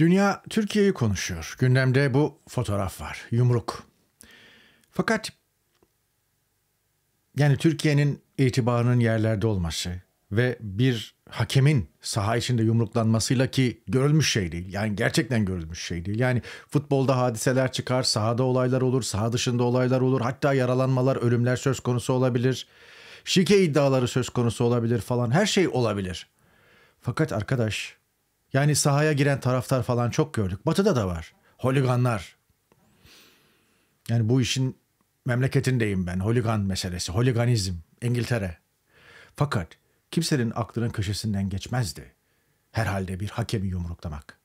Dünya Türkiye'yi konuşuyor. Gündemde bu fotoğraf var. Yumruk. Fakat yani Türkiye'nin itibarının yerlerde olması ve bir hakemin saha içinde yumruklanmasıyla ki görülmüş şey değil. Yani gerçekten görülmüş şey değil. Yani futbolda hadiseler çıkar, sahada olaylar olur, saha dışında olaylar olur. Hatta yaralanmalar, ölümler söz konusu olabilir. Şike iddiaları söz konusu olabilir falan. Her şey olabilir. Fakat arkadaş yani sahaya giren taraftar falan çok gördük. Batı'da da var. Holiganlar. Yani bu işin memleketindeyim ben. Holigan meselesi, holiganizm, İngiltere. Fakat kimsenin aklının köşesinden geçmezdi. Herhalde bir hakemi yumruklamak.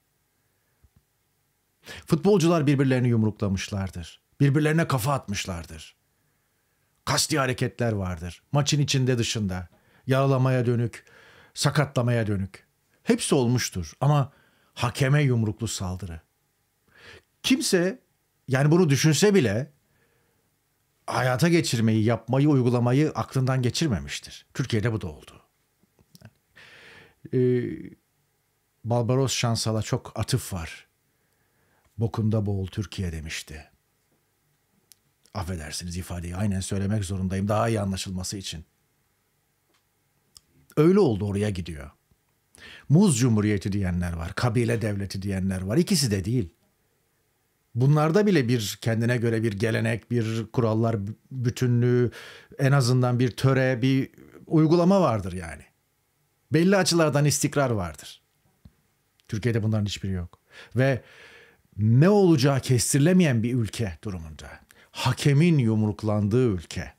Futbolcular birbirlerini yumruklamışlardır. Birbirlerine kafa atmışlardır. Kasti hareketler vardır. Maçın içinde dışında. Yaralamaya dönük, sakatlamaya dönük. Hepsi olmuştur ama hakeme yumruklu saldırı. Kimse yani bunu düşünse bile hayata geçirmeyi, yapmayı, uygulamayı aklından geçirmemiştir. Türkiye'de bu da oldu. Ee, Balbaros Şansal'a çok atıf var. Bokunda boğul Türkiye demişti. Affedersiniz ifadeyi aynen söylemek zorundayım daha iyi anlaşılması için. Öyle oldu oraya gidiyor. Muz Cumhuriyeti diyenler var, kabile devleti diyenler var. İkisi de değil. Bunlarda bile bir kendine göre bir gelenek, bir kurallar bütünlüğü, en azından bir töre, bir uygulama vardır yani. Belli açılardan istikrar vardır. Türkiye'de bunların hiçbiri yok. Ve ne olacağı kestirilemeyen bir ülke durumunda. Hakemin yumruklandığı ülke.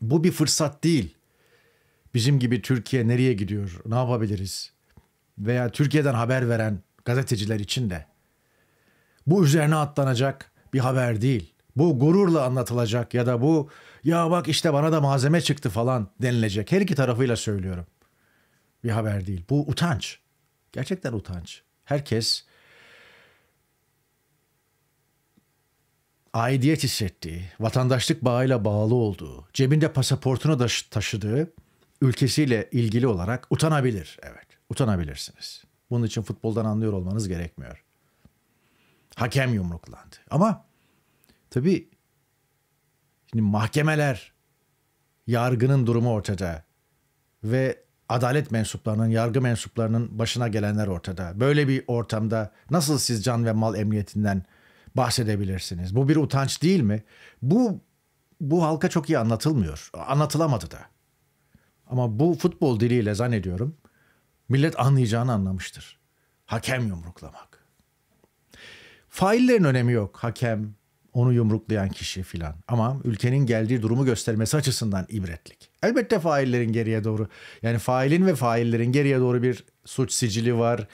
Bu bir fırsat değil bizim gibi Türkiye nereye gidiyor, ne yapabiliriz? Veya Türkiye'den haber veren gazeteciler için de bu üzerine atlanacak bir haber değil. Bu gururla anlatılacak ya da bu ya bak işte bana da malzeme çıktı falan denilecek. Her iki tarafıyla söylüyorum. Bir haber değil. Bu utanç. Gerçekten utanç. Herkes aidiyet hissettiği, vatandaşlık bağıyla bağlı olduğu, cebinde pasaportunu da taşıdığı ülkesiyle ilgili olarak utanabilir. Evet, utanabilirsiniz. Bunun için futboldan anlıyor olmanız gerekmiyor. Hakem yumruklandı. Ama tabii şimdi mahkemeler, yargının durumu ortada ve adalet mensuplarının, yargı mensuplarının başına gelenler ortada. Böyle bir ortamda nasıl siz can ve mal emniyetinden bahsedebilirsiniz? Bu bir utanç değil mi? Bu bu halka çok iyi anlatılmıyor. Anlatılamadı da. Ama bu futbol diliyle zannediyorum millet anlayacağını anlamıştır. Hakem yumruklamak. Faillerin önemi yok. Hakem, onu yumruklayan kişi filan. Ama ülkenin geldiği durumu göstermesi açısından ibretlik. Elbette faillerin geriye doğru yani failin ve faillerin geriye doğru bir suç sicili var.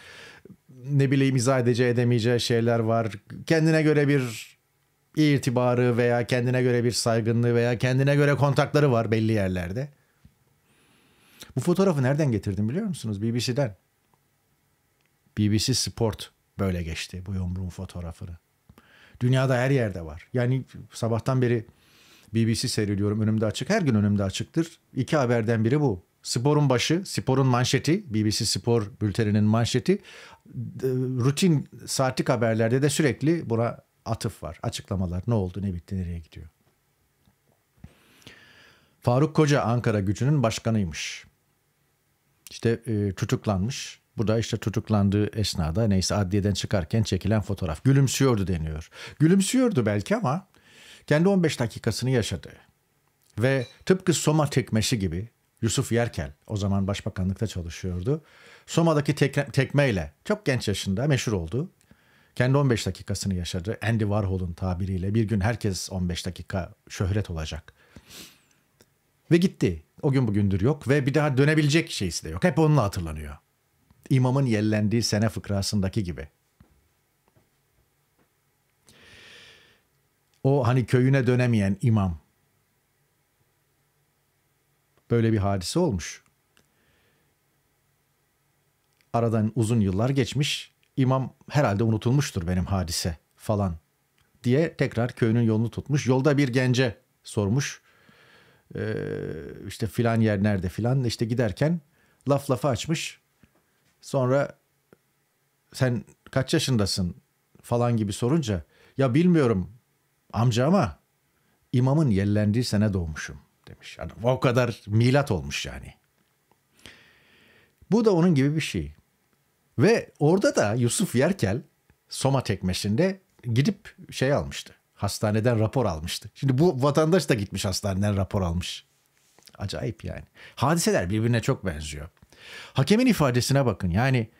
Ne bileyim izah edeceği edemeyeceği şeyler var. Kendine göre bir itibarı veya kendine göre bir saygınlığı veya kendine göre kontakları var belli yerlerde. Bu fotoğrafı nereden getirdim biliyor musunuz? BBC'den. BBC Sport böyle geçti bu yumruğun fotoğrafını. Dünyada her yerde var. Yani sabahtan beri BBC seyrediyorum önümde açık. Her gün önümde açıktır. İki haberden biri bu. Sporun başı, sporun manşeti, BBC Spor bülteninin manşeti. Rutin saatlik haberlerde de sürekli buna atıf var. Açıklamalar ne oldu, ne bitti, nereye gidiyor. Faruk Koca Ankara gücünün başkanıymış. İşte e, tutuklanmış. Bu da işte tutuklandığı esnada neyse adliyeden çıkarken çekilen fotoğraf. Gülümsüyordu deniyor. Gülümsüyordu belki ama kendi 15 dakikasını yaşadı. Ve tıpkı Soma tekmesi gibi Yusuf Yerkel o zaman başbakanlıkta çalışıyordu. Soma'daki tek, tekmeyle çok genç yaşında meşhur oldu. Kendi 15 dakikasını yaşadı. Andy Warhol'un tabiriyle bir gün herkes 15 dakika şöhret olacak. Ve gitti. O gün bugündür yok ve bir daha dönebilecek şeysi de yok. Hep onunla hatırlanıyor. İmamın yellendiği sene fıkrasındaki gibi. O hani köyüne dönemeyen imam. Böyle bir hadise olmuş. Aradan uzun yıllar geçmiş. İmam herhalde unutulmuştur benim hadise falan diye tekrar köyünün yolunu tutmuş. Yolda bir gence sormuş. Ee, işte filan yer nerede filan işte giderken laf lafa açmış. Sonra sen kaç yaşındasın falan gibi sorunca ya bilmiyorum amca ama imamın yellendiği sene doğmuşum demiş. Yani o kadar milat olmuş yani. Bu da onun gibi bir şey. Ve orada da Yusuf Yerkel Soma tekmesinde gidip şey almıştı. Hastaneden rapor almıştı. Şimdi bu vatandaş da gitmiş hastaneden rapor almış. Acayip yani. Hadiseler birbirine çok benziyor. Hakemin ifadesine bakın. Yani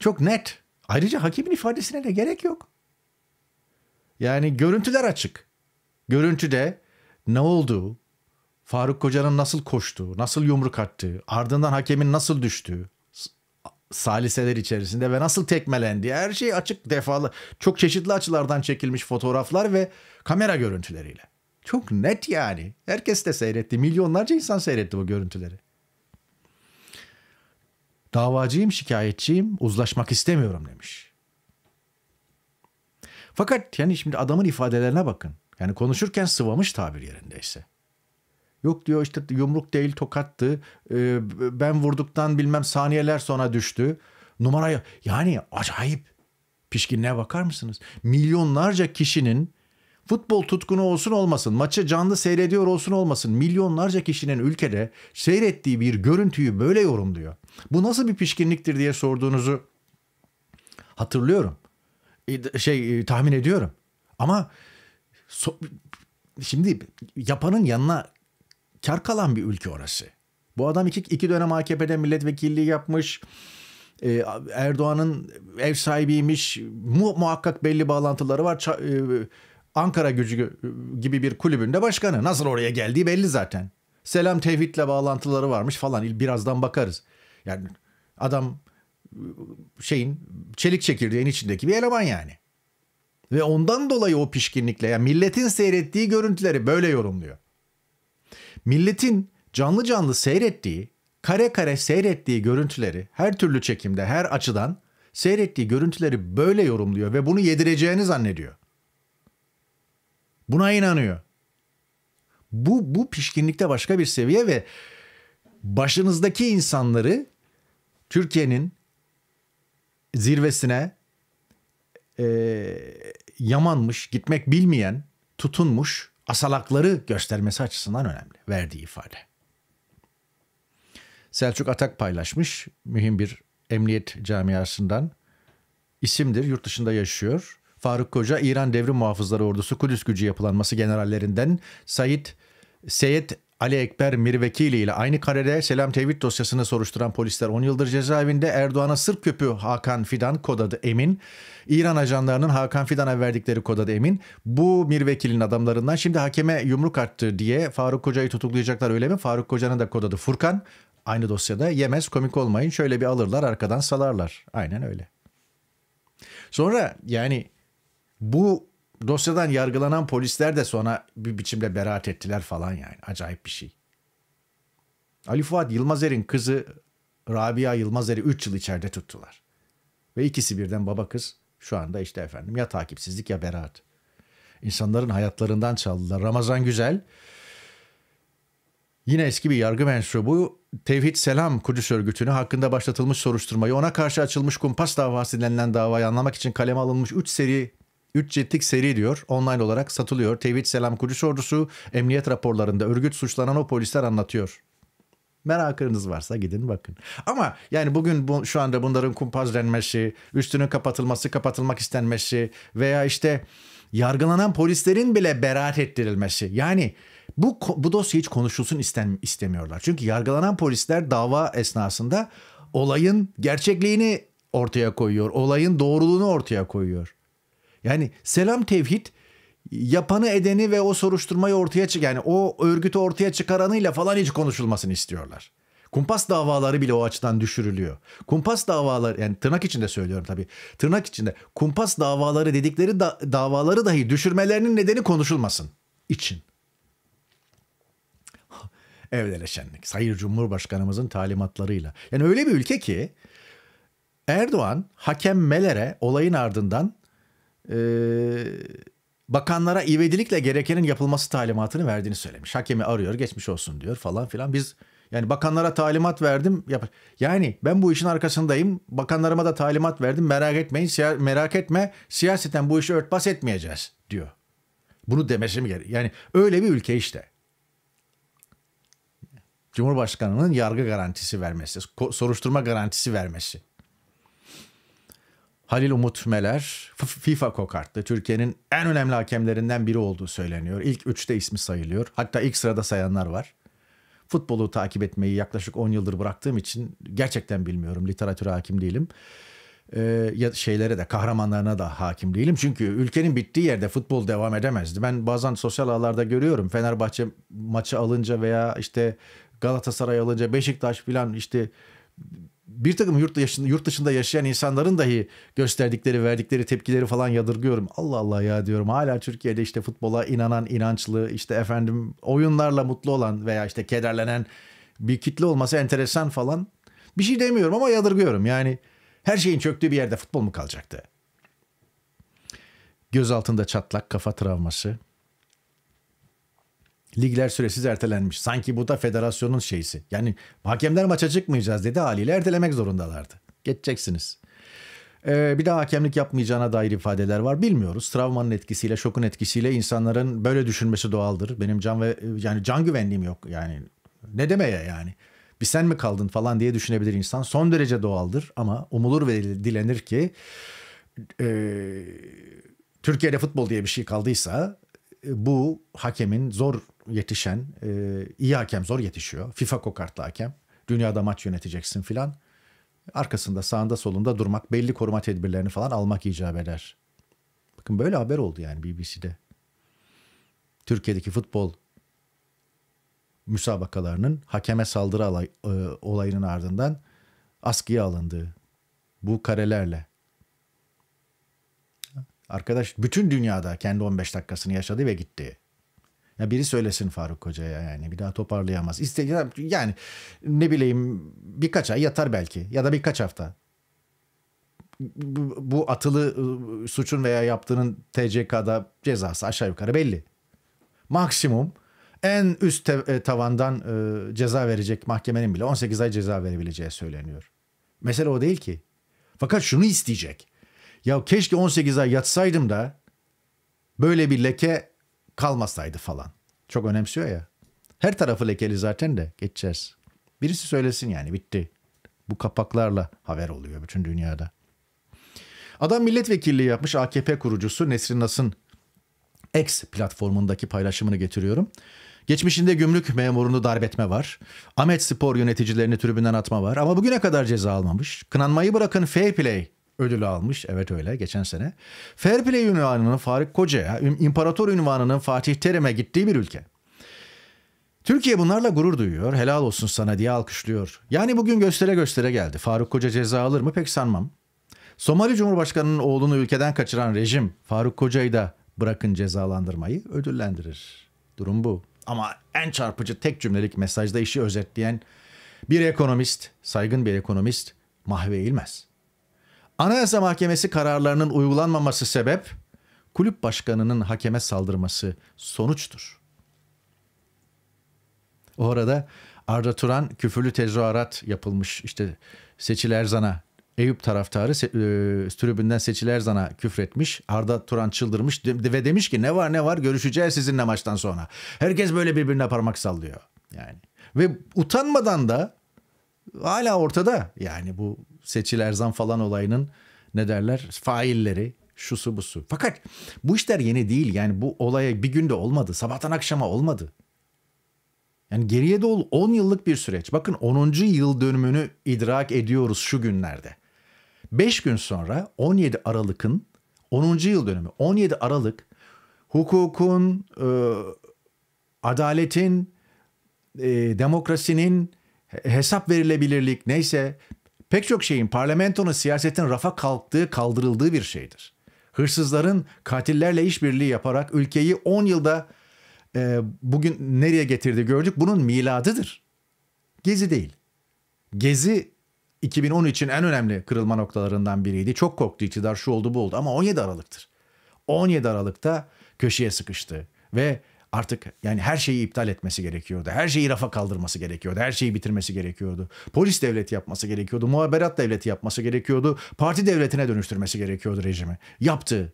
çok net. Ayrıca hakemin ifadesine de gerek yok. Yani görüntüler açık. Görüntüde ne olduğu, Faruk Koca'nın nasıl koştuğu, nasıl yumruk attığı, ardından hakemin nasıl düştüğü, saliseler içerisinde ve nasıl tekmelendi, her şey açık defalı çok çeşitli açılardan çekilmiş fotoğraflar ve kamera görüntüleriyle. Çok net yani. Herkes de seyretti. Milyonlarca insan seyretti bu görüntüleri. Davacıyım, şikayetçiyim, uzlaşmak istemiyorum demiş. Fakat yani şimdi adamın ifadelerine bakın. Yani konuşurken sıvamış tabir yerindeyse. Yok diyor işte yumruk değil tokattı. E, ben vurduktan bilmem saniyeler sonra düştü. Numarayı yani acayip pişkinliğe bakar mısınız? Milyonlarca kişinin futbol tutkunu olsun olmasın, maçı canlı seyrediyor olsun olmasın, milyonlarca kişinin ülkede seyrettiği bir görüntüyü böyle yorumluyor. Bu nasıl bir pişkinliktir diye sorduğunuzu hatırlıyorum. E, şey e, tahmin ediyorum. Ama so- şimdi yapanın yanına kar kalan bir ülke orası. Bu adam iki, iki dönem AKP'de milletvekilliği yapmış. Ee, Erdoğan'ın ev sahibiymiş. Mu, muhakkak belli bağlantıları var. Ça, e, Ankara gücü gibi bir kulübünde başkanı. Nasıl oraya geldiği belli zaten. Selam Tevhid'le bağlantıları varmış falan. Birazdan bakarız. Yani adam e, şeyin çelik çekirdeğin içindeki bir eleman yani. Ve ondan dolayı o pişkinlikle yani milletin seyrettiği görüntüleri böyle yorumluyor milletin canlı canlı seyrettiği, kare kare seyrettiği görüntüleri her türlü çekimde, her açıdan seyrettiği görüntüleri böyle yorumluyor ve bunu yedireceğini zannediyor. Buna inanıyor. Bu bu pişkinlikte başka bir seviye ve başınızdaki insanları Türkiye'nin zirvesine e, yamanmış, gitmek bilmeyen, tutunmuş asalakları göstermesi açısından önemli verdiği ifade. Selçuk Atak paylaşmış mühim bir emniyet camiasından isimdir yurt dışında yaşıyor. Faruk Koca İran Devrim Muhafızları Ordusu Kudüs Gücü yapılanması generallerinden Said Seyit Ali Ekber Mirvekili ile aynı karede Selam Tevhid dosyasını soruşturan polisler 10 yıldır cezaevinde Erdoğan'a sırf köpü Hakan Fidan kod adı Emin. İran ajanlarının Hakan Fidan'a verdikleri kod adı Emin. Bu Mirvekil'in adamlarından şimdi hakeme yumruk attı diye Faruk Koca'yı tutuklayacaklar öyle mi? Faruk Koca'nın da kod adı Furkan. Aynı dosyada yemez komik olmayın şöyle bir alırlar arkadan salarlar. Aynen öyle. Sonra yani bu dosyadan yargılanan polisler de sonra bir biçimde beraat ettiler falan yani. Acayip bir şey. Ali Fuat Yılmazer'in kızı Rabia Yılmazer'i 3 yıl içeride tuttular. Ve ikisi birden baba kız şu anda işte efendim ya takipsizlik ya beraat. İnsanların hayatlarından çaldılar. Ramazan Güzel yine eski bir yargı mensubu Tevhid Selam Kudüs örgütünü hakkında başlatılmış soruşturmayı ona karşı açılmış kumpas davası denilen davayı anlamak için kaleme alınmış 3 seri 3 ciltlik seri diyor. Online olarak satılıyor. Tevhid Selam Kuruş Ordusu emniyet raporlarında örgüt suçlanan o polisler anlatıyor. Merakınız varsa gidin bakın. Ama yani bugün bu, şu anda bunların kumpazlenmesi, üstünün kapatılması, kapatılmak istenmesi veya işte yargılanan polislerin bile beraat ettirilmesi. Yani bu bu dosya hiç konuşulsun isten, istemiyorlar. Çünkü yargılanan polisler dava esnasında olayın gerçekliğini ortaya koyuyor. Olayın doğruluğunu ortaya koyuyor. Yani selam tevhid yapanı edeni ve o soruşturmayı ortaya çık yani o örgütü ortaya çıkaranıyla falan hiç konuşulmasını istiyorlar. Kumpas davaları bile o açıdan düşürülüyor. Kumpas davaları yani tırnak içinde söylüyorum tabii. Tırnak içinde kumpas davaları dedikleri da, davaları dahi düşürmelerinin nedeni konuşulmasın için. Evlere şenlik. Sayın Cumhurbaşkanımızın talimatlarıyla. Yani öyle bir ülke ki Erdoğan hakem Meler'e olayın ardından e, bakanlara ivedilikle gerekenin yapılması talimatını verdiğini söylemiş. Hakemi arıyor geçmiş olsun diyor falan filan. Biz yani bakanlara talimat verdim. Yap yani ben bu işin arkasındayım. Bakanlarıma da talimat verdim. Merak etmeyin. merak etme. Siyaseten bu işi örtbas etmeyeceğiz diyor. Bunu demesi mi gerekiyor? Yani öyle bir ülke işte. Cumhurbaşkanının yargı garantisi vermesi, soruşturma garantisi vermesi. Halil Umut Meler FIFA kokarttı. Türkiye'nin en önemli hakemlerinden biri olduğu söyleniyor. İlk üçte ismi sayılıyor. Hatta ilk sırada sayanlar var. Futbolu takip etmeyi yaklaşık 10 yıldır bıraktığım için gerçekten bilmiyorum. Literatüre hakim değilim. Ee, şeylere de kahramanlarına da hakim değilim. Çünkü ülkenin bittiği yerde futbol devam edemezdi. Ben bazen sosyal ağlarda görüyorum. Fenerbahçe maçı alınca veya işte Galatasaray alınca Beşiktaş falan işte bir takım yurt dışında, yurt dışında yaşayan insanların dahi gösterdikleri, verdikleri tepkileri falan yadırgıyorum. Allah Allah ya diyorum hala Türkiye'de işte futbola inanan, inançlı, işte efendim oyunlarla mutlu olan veya işte kederlenen bir kitle olması enteresan falan. Bir şey demiyorum ama yadırgıyorum. Yani her şeyin çöktüğü bir yerde futbol mu kalacaktı? Göz altında çatlak kafa travması, Ligler süresiz ertelenmiş. Sanki bu da federasyonun şeysi. Yani hakemler maça çıkmayacağız dedi haliyle ertelemek zorundalardı. Geçeceksiniz. Ee, bir daha hakemlik yapmayacağına dair ifadeler var. Bilmiyoruz. Travmanın etkisiyle, şokun etkisiyle insanların böyle düşünmesi doğaldır. Benim can ve yani can güvenliğim yok. Yani ne demeye yani? Bir sen mi kaldın falan diye düşünebilir insan. Son derece doğaldır ama umulur ve dilenir ki e, Türkiye'de futbol diye bir şey kaldıysa e, bu hakemin zor yetişen e, iyi hakem zor yetişiyor. FIFA kokartlı hakem. Dünyada maç yöneteceksin filan. Arkasında sağında solunda durmak belli koruma tedbirlerini falan almak icap eder. Bakın böyle haber oldu yani BBC'de. Türkiye'deki futbol müsabakalarının hakeme saldırı alay, e, olayının ardından askıya alındığı bu karelerle. Arkadaş bütün dünyada kendi 15 dakikasını yaşadı ve gitti. Ya biri söylesin Faruk Koca'ya yani bir daha toparlayamaz. İste, yani ne bileyim birkaç ay yatar belki ya da birkaç hafta. Bu, atılı ıı, suçun veya yaptığının TCK'da cezası aşağı yukarı belli. Maksimum en üst te- e, tavandan ıı, ceza verecek mahkemenin bile 18 ay ceza verebileceği söyleniyor. Mesele o değil ki. Fakat şunu isteyecek. Ya keşke 18 ay yatsaydım da böyle bir leke kalmasaydı falan. Çok önemsiyor ya. Her tarafı lekeli zaten de geçeceğiz. Birisi söylesin yani bitti. Bu kapaklarla haber oluyor bütün dünyada. Adam milletvekilliği yapmış AKP kurucusu Nesrin Nas'ın X platformundaki paylaşımını getiriyorum. Geçmişinde gümrük memurunu darbetme var. Ahmet Spor yöneticilerini tribünden atma var. Ama bugüne kadar ceza almamış. Kınanmayı bırakın fair play ödülü almış. Evet öyle geçen sene. Fair Play ünvanının Faruk Koca'ya, İmparator ünvanının Fatih Terim'e gittiği bir ülke. Türkiye bunlarla gurur duyuyor, helal olsun sana diye alkışlıyor. Yani bugün göstere göstere geldi. Faruk Koca ceza alır mı pek sanmam. Somali Cumhurbaşkanı'nın oğlunu ülkeden kaçıran rejim Faruk Koca'yı da bırakın cezalandırmayı ödüllendirir. Durum bu. Ama en çarpıcı tek cümlelik mesajda işi özetleyen bir ekonomist, saygın bir ekonomist Mahve Anayasa Mahkemesi kararlarının uygulanmaması sebep, kulüp başkanının hakeme saldırması sonuçtur. O arada Arda Turan küfürlü tezahürat yapılmış işte Seçil Erzan'a Eyüp taraftarı e, tribünden Seçil Erzan'a küfretmiş. Arda Turan çıldırmış ve demiş ki ne var ne var görüşeceğiz sizinle maçtan sonra. Herkes böyle birbirine parmak sallıyor yani. Ve utanmadan da hala ortada yani bu Seçil Erzan falan olayının ne derler failleri şu su bu su. Fakat bu işler yeni değil yani bu olaya bir günde olmadı sabahtan akşama olmadı. Yani geriye de 10 yıllık bir süreç. Bakın 10. yıl dönümünü idrak ediyoruz şu günlerde. 5 gün sonra 17 Aralık'ın 10. yıl dönümü. 17 Aralık hukukun, e, adaletin, e, demokrasinin hesap verilebilirlik neyse Pek çok şeyin parlamentonun siyasetin rafa kalktığı, kaldırıldığı bir şeydir. Hırsızların katillerle işbirliği yaparak ülkeyi 10 yılda e, bugün nereye getirdi gördük. Bunun miladıdır. Gezi değil. Gezi 2013'in en önemli kırılma noktalarından biriydi. Çok korktu iktidar şu oldu bu oldu ama 17 Aralık'tır. 17 Aralık'ta köşeye sıkıştı ve artık yani her şeyi iptal etmesi gerekiyordu. Her şeyi rafa kaldırması gerekiyordu. Her şeyi bitirmesi gerekiyordu. Polis devleti yapması gerekiyordu. Muhaberat devleti yapması gerekiyordu. Parti devletine dönüştürmesi gerekiyordu rejimi. Yaptı.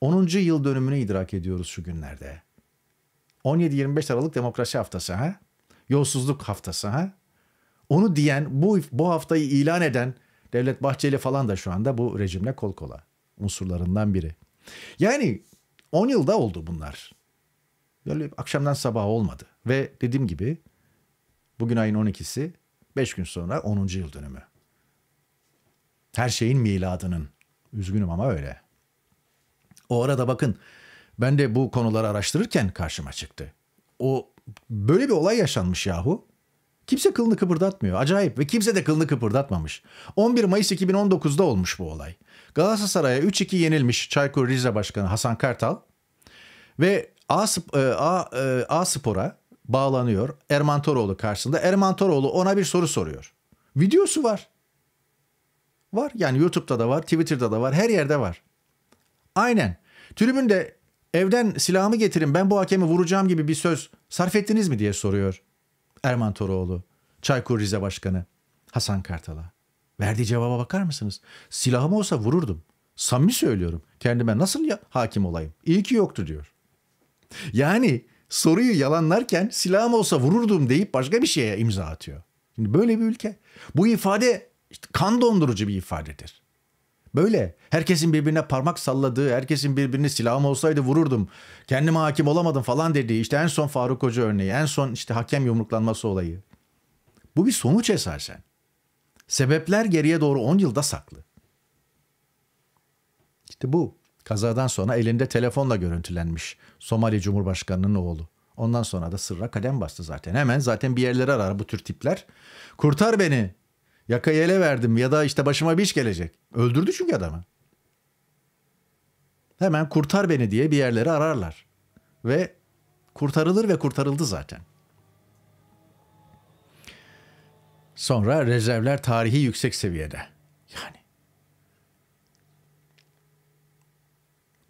10. yıl dönümünü idrak ediyoruz şu günlerde. 17-25 Aralık Demokrasi Haftası ha? Yolsuzluk Haftası ha? Onu diyen, bu, bu haftayı ilan eden Devlet Bahçeli falan da şu anda bu rejimle kol kola unsurlarından biri. Yani 10 yılda oldu bunlar. Böyle akşamdan sabaha olmadı. Ve dediğim gibi bugün ayın 12'si 5 gün sonra 10. yıl dönümü. Her şeyin miladının. Üzgünüm ama öyle. O arada bakın ben de bu konuları araştırırken karşıma çıktı. O böyle bir olay yaşanmış yahu. Kimse kılını kıpırdatmıyor. Acayip ve kimse de kılını kıpırdatmamış. 11 Mayıs 2019'da olmuş bu olay. Galatasaray'a 3-2 yenilmiş Çaykur Rize Başkanı Hasan Kartal ve A, e, A, e, A Spor'a bağlanıyor Erman Toroğlu karşısında. Erman Toroğlu ona bir soru soruyor. Videosu var. Var yani YouTube'da da var, Twitter'da da var, her yerde var. Aynen. Tribünde evden silahımı getirin ben bu hakemi vuracağım gibi bir söz sarf ettiniz mi diye soruyor Erman Toroğlu, Çaykur Rize Başkanı Hasan Kartal'a. Verdiği cevaba bakar mısınız? Silahım olsa vururdum. Samimi söylüyorum. Kendime nasıl ya hakim olayım? İyi ki yoktu diyor. Yani soruyu yalanlarken silahım olsa vururdum deyip başka bir şeye imza atıyor. Şimdi böyle bir ülke. Bu ifade işte kan dondurucu bir ifadedir. Böyle herkesin birbirine parmak salladığı, herkesin birbirini silahım olsaydı vururdum, kendime hakim olamadım falan dediği işte en son Faruk Hoca örneği, en son işte hakem yumruklanması olayı. Bu bir sonuç esasen. Sebepler geriye doğru 10 yılda saklı. İşte bu. Kazadan sonra elinde telefonla görüntülenmiş Somali Cumhurbaşkanı'nın oğlu. Ondan sonra da sırra kadem bastı zaten. Hemen zaten bir yerlere arar bu tür tipler. Kurtar beni. Yaka yele verdim ya da işte başıma bir iş gelecek. Öldürdü çünkü adamı. Hemen kurtar beni diye bir yerlere ararlar. Ve kurtarılır ve kurtarıldı zaten. Sonra rezervler tarihi yüksek seviyede.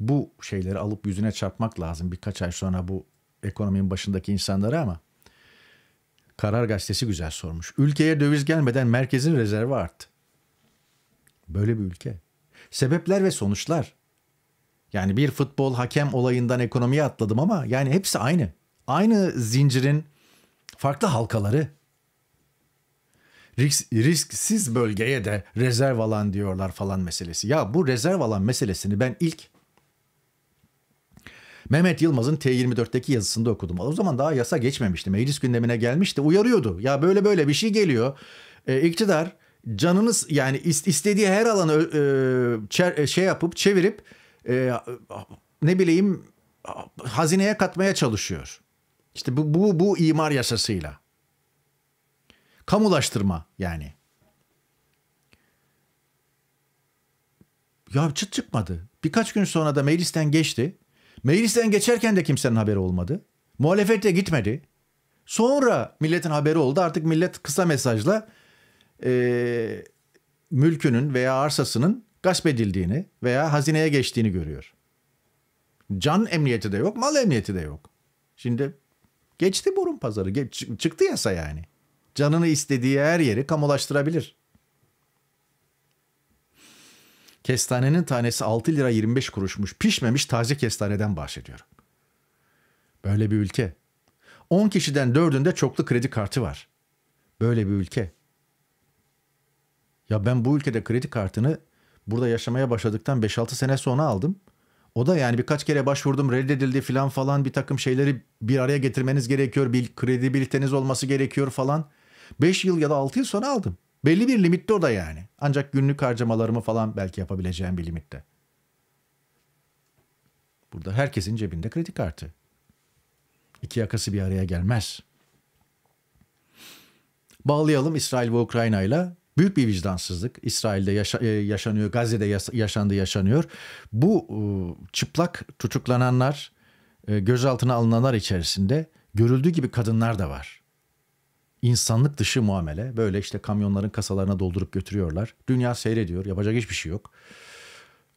bu şeyleri alıp yüzüne çarpmak lazım birkaç ay sonra bu ekonominin başındaki insanlara ama Karar Gazetesi güzel sormuş. Ülkeye döviz gelmeden merkezin rezervi arttı. Böyle bir ülke. Sebepler ve sonuçlar. Yani bir futbol hakem olayından ekonomiye atladım ama yani hepsi aynı. Aynı zincirin farklı halkaları. Risk, risksiz bölgeye de rezerv alan diyorlar falan meselesi. Ya bu rezerv alan meselesini ben ilk Mehmet Yılmaz'ın T24'teki yazısında okudum. O zaman daha yasa geçmemişti. Meclis gündemine gelmişti. Uyarıyordu. Ya böyle böyle bir şey geliyor. E, iktidar canınız yani istediği her alanı e, e, şey yapıp çevirip e, ne bileyim hazineye katmaya çalışıyor. İşte bu bu, bu imar yasasıyla. Kamulaştırma yani. Ya çıt çıkmadı. Birkaç gün sonra da meclisten geçti. Meclisten geçerken de kimsenin haberi olmadı. Muhalefet de gitmedi. Sonra milletin haberi oldu. Artık millet kısa mesajla e, mülkünün veya arsasının gasp edildiğini veya hazineye geçtiğini görüyor. Can emniyeti de yok, mal emniyeti de yok. Şimdi geçti burun pazarı, geç, çıktı yasa yani. Canını istediği her yeri kamulaştırabilir. Kestanenin tanesi 6 lira 25 kuruşmuş pişmemiş taze kestaneden bahsediyorum. Böyle bir ülke. 10 kişiden 4'ünde çoklu kredi kartı var. Böyle bir ülke. Ya ben bu ülkede kredi kartını burada yaşamaya başladıktan 5-6 sene sonra aldım. O da yani birkaç kere başvurdum reddedildi filan falan bir takım şeyleri bir araya getirmeniz gerekiyor. Bir kredibiliteniz olması gerekiyor falan. 5 yıl ya da 6 yıl sonra aldım. Belli bir limitte o da yani. Ancak günlük harcamalarımı falan belki yapabileceğim bir limitte. Burada herkesin cebinde kredi kartı. İki yakası bir araya gelmez. Bağlayalım İsrail ve Ukrayna ile. Büyük bir vicdansızlık. İsrail'de yaşa- e, yaşanıyor, Gazze'de yaş- yaşandı yaşanıyor. Bu e, çıplak tutuklananlar, e, gözaltına alınanlar içerisinde görüldüğü gibi kadınlar da var insanlık dışı muamele. Böyle işte kamyonların kasalarına doldurup götürüyorlar. Dünya seyrediyor. Yapacak hiçbir şey yok.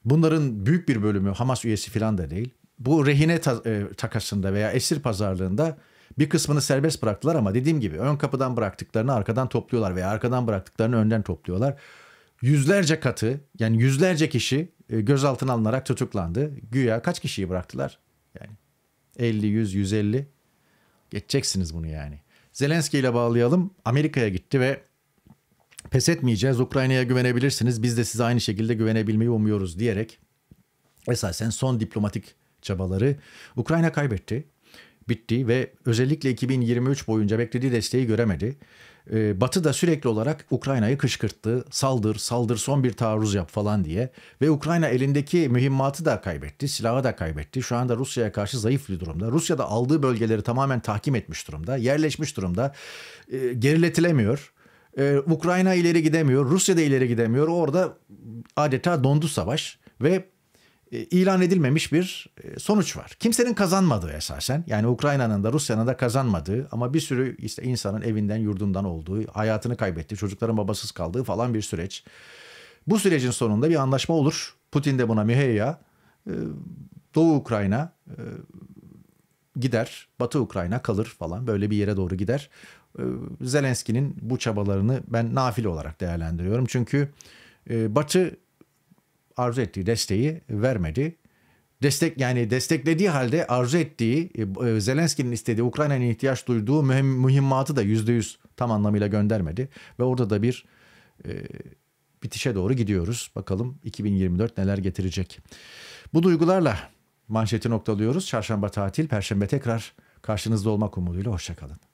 Bunların büyük bir bölümü Hamas üyesi falan da değil. Bu rehine ta- e, takasında veya esir pazarlığında bir kısmını serbest bıraktılar ama dediğim gibi ön kapıdan bıraktıklarını arkadan topluyorlar veya arkadan bıraktıklarını önden topluyorlar. Yüzlerce katı yani yüzlerce kişi e, gözaltına alınarak tutuklandı. Güya kaç kişiyi bıraktılar? Yani 50, 100, 150 geçeceksiniz bunu yani. Zelenski ile bağlayalım. Amerika'ya gitti ve pes etmeyeceğiz. Ukrayna'ya güvenebilirsiniz. Biz de size aynı şekilde güvenebilmeyi umuyoruz diyerek esasen son diplomatik çabaları Ukrayna kaybetti bitti ve özellikle 2023 boyunca beklediği desteği göremedi. Ee, Batı da sürekli olarak Ukrayna'yı kışkırttı. Saldır, saldır, son bir taarruz yap falan diye. Ve Ukrayna elindeki mühimmatı da kaybetti, silahı da kaybetti. Şu anda Rusya'ya karşı zayıf bir durumda. Rusya da aldığı bölgeleri tamamen tahkim etmiş durumda, yerleşmiş durumda. Ee, geriletilemiyor. Ee, Ukrayna ileri gidemiyor, Rusya da ileri gidemiyor. Orada adeta dondu savaş ve e, ilan edilmemiş bir e, sonuç var. Kimsenin kazanmadığı esasen yani Ukrayna'nın da Rusya'nın da kazanmadığı ama bir sürü işte insanın evinden yurdundan olduğu, hayatını kaybettiği, çocukların babasız kaldığı falan bir süreç. Bu sürecin sonunda bir anlaşma olur. Putin de buna müheyya. E, Doğu Ukrayna gider, Batı Ukrayna kalır falan böyle bir yere doğru gider. Zelenski'nin bu çabalarını ben nafile olarak değerlendiriyorum. Çünkü Batı arzu ettiği desteği vermedi. Destek yani desteklediği halde arzu ettiği e, e, Zelenski'nin istediği Ukrayna'nın ihtiyaç duyduğu mühim, mühimmatı da yüzde yüz tam anlamıyla göndermedi ve orada da bir e, bitişe doğru gidiyoruz. Bakalım 2024 neler getirecek. Bu duygularla manşeti noktalıyoruz. Çarşamba tatil, perşembe tekrar karşınızda olmak umuduyla hoşçakalın.